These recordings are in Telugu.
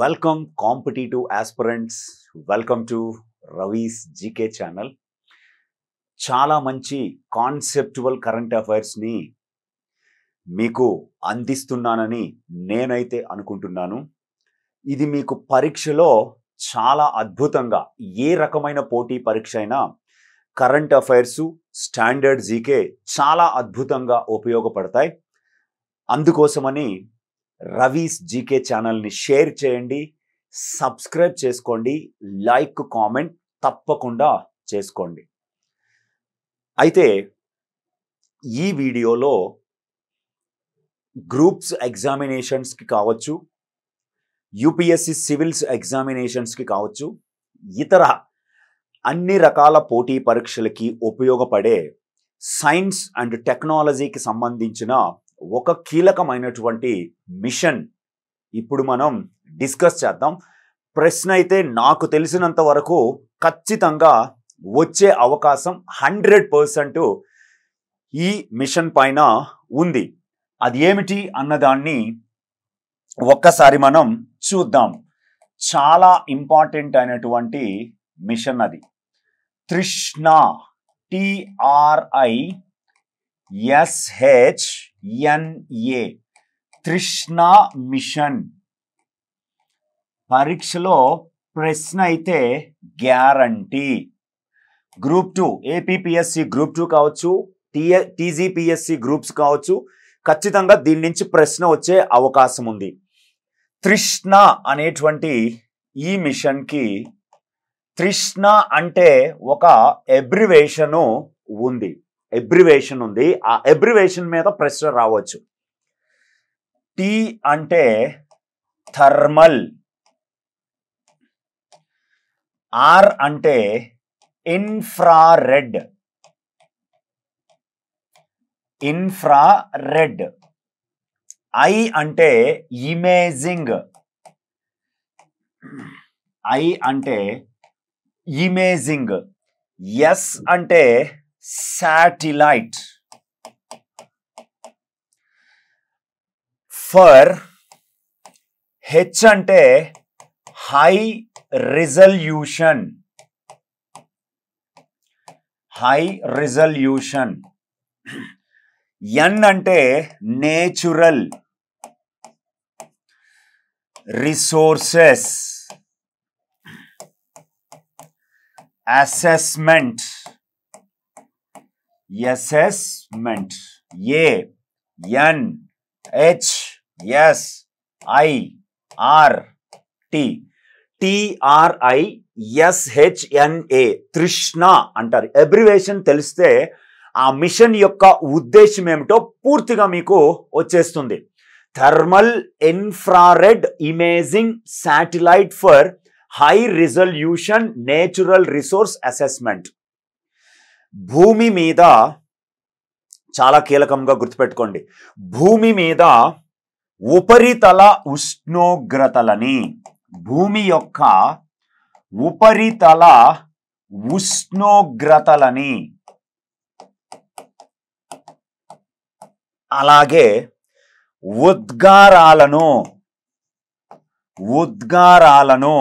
welcome competitive aspirants welcome to Ravi's GK channel చాలా మంచి కాన్సెప్టువల్ కరెంట్ అఫైర్స్ని మీకు అందిస్తున్నానని నేనైతే అనుకుంటున్నాను ఇది మీకు పరీక్షలో చాలా అద్భుతంగా ఏ రకమైన పోటీ పరీక్ష అయినా కరెంట్ అఫైర్స్ స్టాండర్డ్ జీకే చాలా అద్భుతంగా ఉపయోగపడతాయి అందుకోసమని రవీస్ జీకే ఛానల్ని షేర్ చేయండి సబ్స్క్రైబ్ చేసుకోండి లైక్ కామెంట్ తప్పకుండా చేసుకోండి అయితే ఈ వీడియోలో గ్రూప్స్ ఎగ్జామినేషన్స్కి కావచ్చు యూపీఎస్సి సివిల్స్ ఎగ్జామినేషన్స్కి కావచ్చు ఇతర అన్ని రకాల పోటీ పరీక్షలకి ఉపయోగపడే సైన్స్ అండ్ టెక్నాలజీకి సంబంధించిన ఒక కీలకమైనటువంటి మిషన్ ఇప్పుడు మనం డిస్కస్ చేద్దాం ప్రశ్న అయితే నాకు తెలిసినంత వరకు ఖచ్చితంగా వచ్చే అవకాశం హండ్రెడ్ పర్సెంట్ ఈ మిషన్ పైన ఉంది అది ఏమిటి అన్నదాన్ని ఒక్కసారి మనం చూద్దాం చాలా ఇంపార్టెంట్ అయినటువంటి మిషన్ అది తృష్ణ టిఆర్ఐ ఎస్హెచ్ ఎన్ఏ తృష్ణ మిషన్ పరీక్షలో ప్రశ్న అయితే guarantee group two APPSC group two కావచ్చు టీజీపీఎస్సి గ్రూప్స్ కావచ్చు ఖచ్చితంగా దీని నుంచి ప్రశ్న వచ్చే అవకాశం ఉంది తృష్ణ అనేటువంటి ఈ మిషన్కి తృష్ణ అంటే ఒక ఎబ్రివేషను ఉంది ఎబ్రివేషన్ ఉంది ఆ ఎబ్రివేషన్ మీద ప్రెషర్ రావచ్చు టీ అంటే థర్మల్ ఆర్ అంటే ఇన్ఫ్రారెడ్ ఇన్ఫ్రారెడ్ ఐ అంటే ఇమేజింగ్ ఐ అంటే ఇమేజింగ్ ఎస్ అంటే satellite ఫర్ హెచ్ అంటే high resolution high resolution N అంటే natural resources assessment assessment A N H S I R T TRI SHNA Trishna అంటారు ఎబ్రివేషన్ తెలిస్తే ఆ మిషన్ యొక్క ఉద్దేశం ఏమిటో పూర్తిగా మీకు వచ్చేస్తుంది thermal infrared imaging satellite for high resolution natural resource assessment భూమి మీద చాలా కీలకంగా గుర్తుపెట్టుకోండి భూమి మీద ఉపరితల ఉష్ణోగ్రతలని భూమి యొక్క ఉపరితల ఉష్ణోగ్రతలని అలాగే ఉద్గారాలను ఉద్గారాలను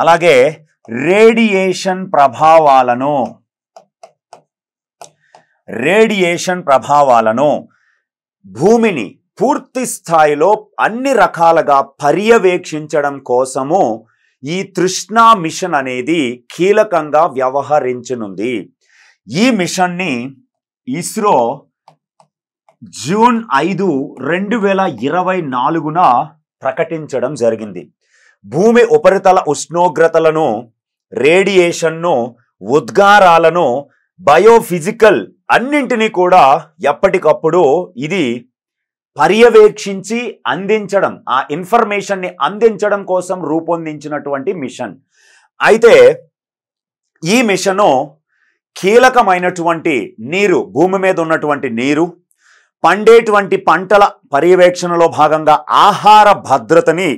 అలాగే రేడియేషన్ ప్రభావాలను రేడియేషన్ ప్రభావాలను భూమిని పూర్తి స్థాయిలో అన్ని రకాలుగా పర్యవేక్షించడం కోసము ఈ తృష్ణా మిషన్ అనేది కీలకంగా వ్యవహరించనుంది ఈ మిషన్ని ఇస్రో జూన్ ఐదు రెండు వేల ఇరవై నాలుగున ప్రకటించడం జరిగింది భూమి ఉపరితల ఉష్ణోగ్రతలను రేడియేషన్ను ఉద్గారాలను బయోఫిజికల్ అన్నింటినీ కూడా ఎప్పటికప్పుడు ఇది పర్యవేక్షించి అందించడం ఆ ఇన్ఫర్మేషన్ని అందించడం కోసం రూపొందించినటువంటి మిషన్ అయితే ఈ మిషను కీలకమైనటువంటి నీరు భూమి మీద ఉన్నటువంటి నీరు పండేటువంటి పంటల పర్యవేక్షణలో భాగంగా ఆహార భద్రతని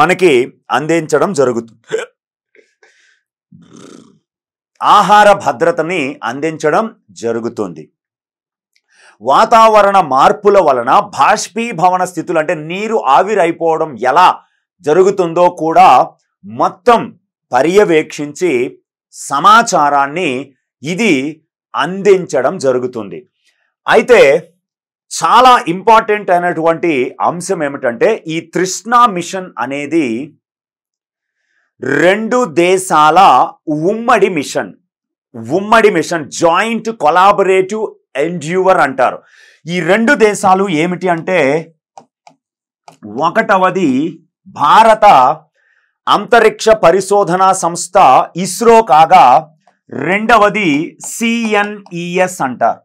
మనకి అందించడం జరుగుతుంది ఆహార భద్రతని అందించడం జరుగుతుంది వాతావరణ మార్పుల వలన బాష్పీభవన స్థితులు అంటే నీరు ఆవిరైపోవడం ఎలా జరుగుతుందో కూడా మొత్తం పర్యవేక్షించి సమాచారాన్ని ఇది అందించడం జరుగుతుంది అయితే చాలా ఇంపార్టెంట్ అయినటువంటి అంశం ఏమిటంటే ఈ తృష్ణా మిషన్ అనేది రెండు దేశాల ఉమ్మడి మిషన్ ఉమ్మడి మిషన్ జాయింట్ కొలాబరేటివ్ ఎండ్యూవర్ అంటారు ఈ రెండు దేశాలు ఏమిటి అంటే ఒకటవది భారత అంతరిక్ష పరిశోధనా సంస్థ ఇస్రో కాగా రెండవది సిఎన్ఈఎస్ అంటారు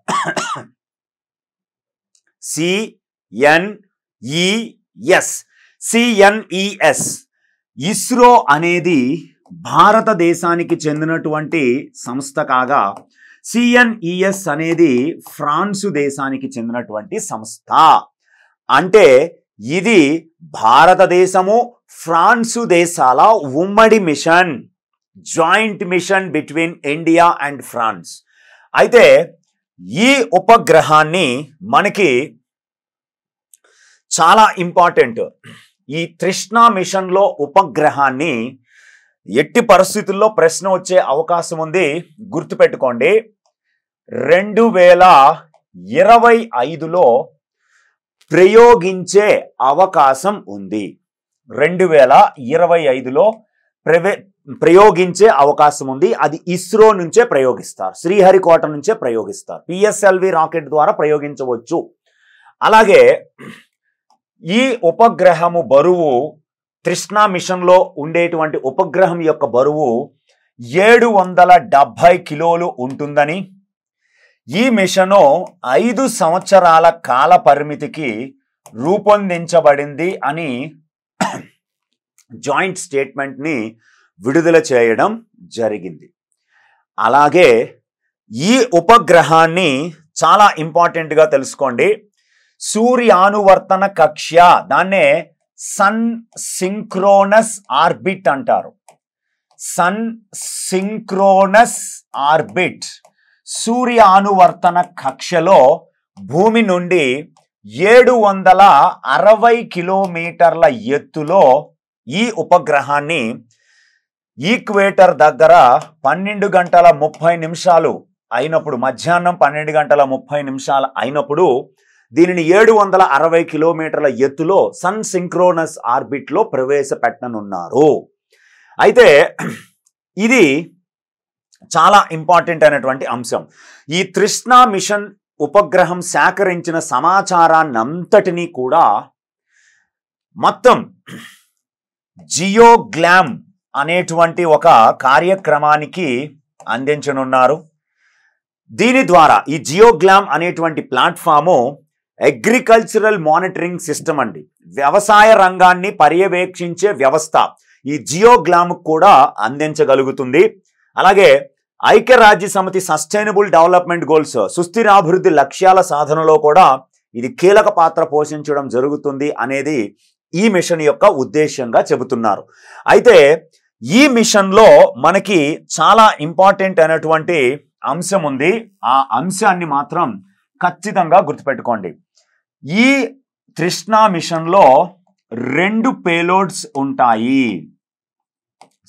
సిఎన్ఈఎస్ సిఎన్ఈఎస్ ఇస్రో అనేది భారతదేశానికి చెందినటువంటి సంస్థ కాగా సిఎన్ఈఎస్ అనేది ఫ్రాన్సు దేశానికి చెందినటువంటి సంస్థ అంటే ఇది భారతదేశము ఫ్రాన్సు దేశాల ఉమ్మడి mission joint mission between India and France అయితే ఈ ఉపగ్రహాన్ని మనకి చాలా ఇంపార్టెంట్ ఈ తృష్ణా మిషన్లో ఉపగ్రహాన్ని ఎట్టి పరిస్థితుల్లో ప్రశ్న వచ్చే అవకాశం ఉంది గుర్తుపెట్టుకోండి రెండు వేల ఇరవై ఐదులో ప్రయోగించే అవకాశం ఉంది రెండు వేల ఇరవై ఐదులో ప్రవే ప్రయోగించే అవకాశం ఉంది అది ఇస్రో నుంచే ప్రయోగిస్తారు శ్రీహరికోట నుంచే ప్రయోగిస్తారు పిఎస్ఎల్వి రాకెట్ ద్వారా ప్రయోగించవచ్చు అలాగే ఈ ఉపగ్రహము బరువు తృష్ణా మిషన్లో ఉండేటువంటి ఉపగ్రహం యొక్క బరువు ఏడు వందల డెబ్భై కిలోలు ఉంటుందని ఈ మిషను ఐదు సంవత్సరాల కాల పరిమితికి రూపొందించబడింది అని జాయింట్ స్టేట్మెంట్ని విడుదల చేయడం జరిగింది అలాగే ఈ ఉపగ్రహాన్ని చాలా ఇంపార్టెంట్గా తెలుసుకోండి సూర్యానువర్తన కక్ష్య దాన్నే సన్ సింక్రోనస్ ఆర్బిట్ అంటారు సన్ సింక్రోనస్ ఆర్బిట్ సూర్య కక్షలో భూమి నుండి ఏడు వందల అరవై కిలోమీటర్ల ఎత్తులో ఈ ఉపగ్రహాన్ని ఈక్వేటర్ దగ్గర పన్నెండు గంటల ముప్పై నిమిషాలు అయినప్పుడు మధ్యాహ్నం పన్నెండు గంటల ముప్పై నిమిషాలు అయినప్పుడు దీనిని ఏడు వందల అరవై కిలోమీటర్ల ఎత్తులో సన్ సింక్రోనస్ ఆర్బిట్లో ప్రవేశపెట్టనున్నారు అయితే ఇది చాలా ఇంపార్టెంట్ అయినటువంటి అంశం ఈ తృష్ణా మిషన్ ఉపగ్రహం సేకరించిన సమాచారాన్నంతటినీ కూడా మొత్తం జియోగ్లామ్ అనేటువంటి ఒక కార్యక్రమానికి అందించనున్నారు దీని ద్వారా ఈ జియోగ్లామ్ అనేటువంటి ప్లాట్ఫాము అగ్రికల్చరల్ మానిటరింగ్ సిస్టమ్ అండి వ్యవసాయ రంగాన్ని పర్యవేక్షించే వ్యవస్థ ఈ జియోగ్లామ్ కూడా అందించగలుగుతుంది అలాగే ఐక్యరాజ్య సమితి సస్టైనబుల్ డెవలప్మెంట్ గోల్స్ సుస్థిరాభివృద్ధి లక్ష్యాల సాధనలో కూడా ఇది కీలక పాత్ర పోషించడం జరుగుతుంది అనేది ఈ మిషన్ యొక్క ఉద్దేశంగా చెబుతున్నారు అయితే ఈ మిషన్లో మనకి చాలా ఇంపార్టెంట్ అయినటువంటి అంశం ఉంది ఆ అంశాన్ని మాత్రం ఖచ్చితంగా గుర్తుపెట్టుకోండి ఈ తృష్ణ మిషన్లో రెండు పేలోడ్స్ ఉంటాయి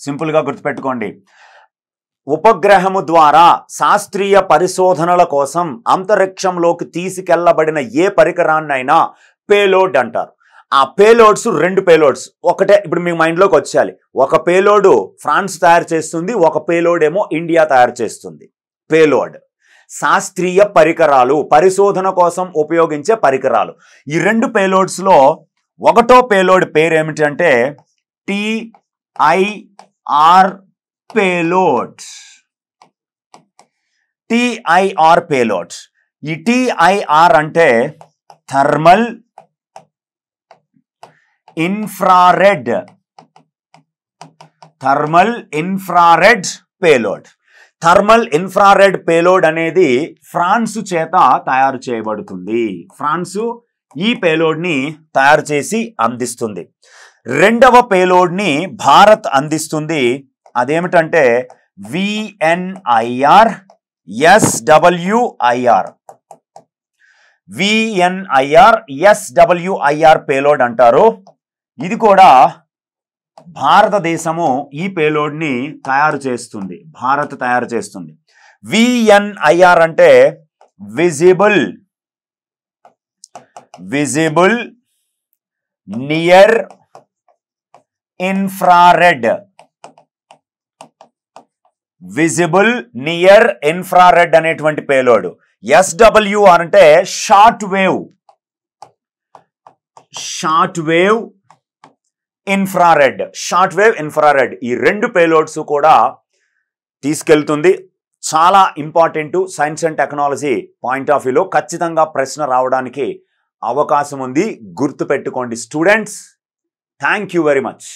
సింపుల్గా గుర్తుపెట్టుకోండి ఉపగ్రహము ద్వారా శాస్త్రీయ పరిశోధనల కోసం అంతరిక్షంలోకి తీసుకెళ్లబడిన ఏ పరికరాన్నైనా పేలోడ్ అంటారు ఆ పేలోడ్స్ రెండు పేలోడ్స్ ఒకటే ఇప్పుడు మీ మైండ్లోకి వచ్చేయాలి ఒక పేలోడు ఫ్రాన్స్ తయారు చేస్తుంది ఒక పేలోడ్ ఏమో ఇండియా తయారు చేస్తుంది పేలోడ్ శాస్త్రీయ పరికరాలు పరిశోధన కోసం ఉపయోగించే పరికరాలు ఈ రెండు పేలోడ్స్లో ఒకటో పేలోడ్ పేరు ఏమిటంటే టిఐఆర్ పేలోడ్ టిఐఆర్ పేలోడ్ ఈ టిఐఆర్ అంటే thermal infrared thermal infrared payload thermal infrared payload అనేది ఫ్రాన్స్ చేత తయారు చేయబడుతుంది ఫ్రాన్సు ఈ పేలోడ్ని తయారు చేసి అందిస్తుంది రెండవ పేలోడ్ని భారత్ అందిస్తుంది అదేమిటంటే విఎన్ఐఆర్ ఎస్డబ్ల్యూఐఆర్ విఎన్ఐఆర్ ఎస్డబ్ల్యూఐఆర్ పేలోడ్ అంటారు ఇది కూడా భారతదేశము ఈ పేలోడ్ని తయారు చేస్తుంది భారత్ తయారు చేస్తుంది విఎన్ఐఆర్ అంటే visible visible near infrared visible near infrared అనేటువంటి పేలోడ్ ఎస్డబ్ల్యూఆర్ అంటే short wave short wave infrared short wave infrared ఈ రెండు పేలోడ్స్ కూడా తీసుకెళ్తుంది చాలా important science and technology point of వ్యూలో ఖచ్చితంగా ప్రశ్న రావడానికి అవకాశం ఉంది గుర్తుపెట్టుకోండి students thank you very much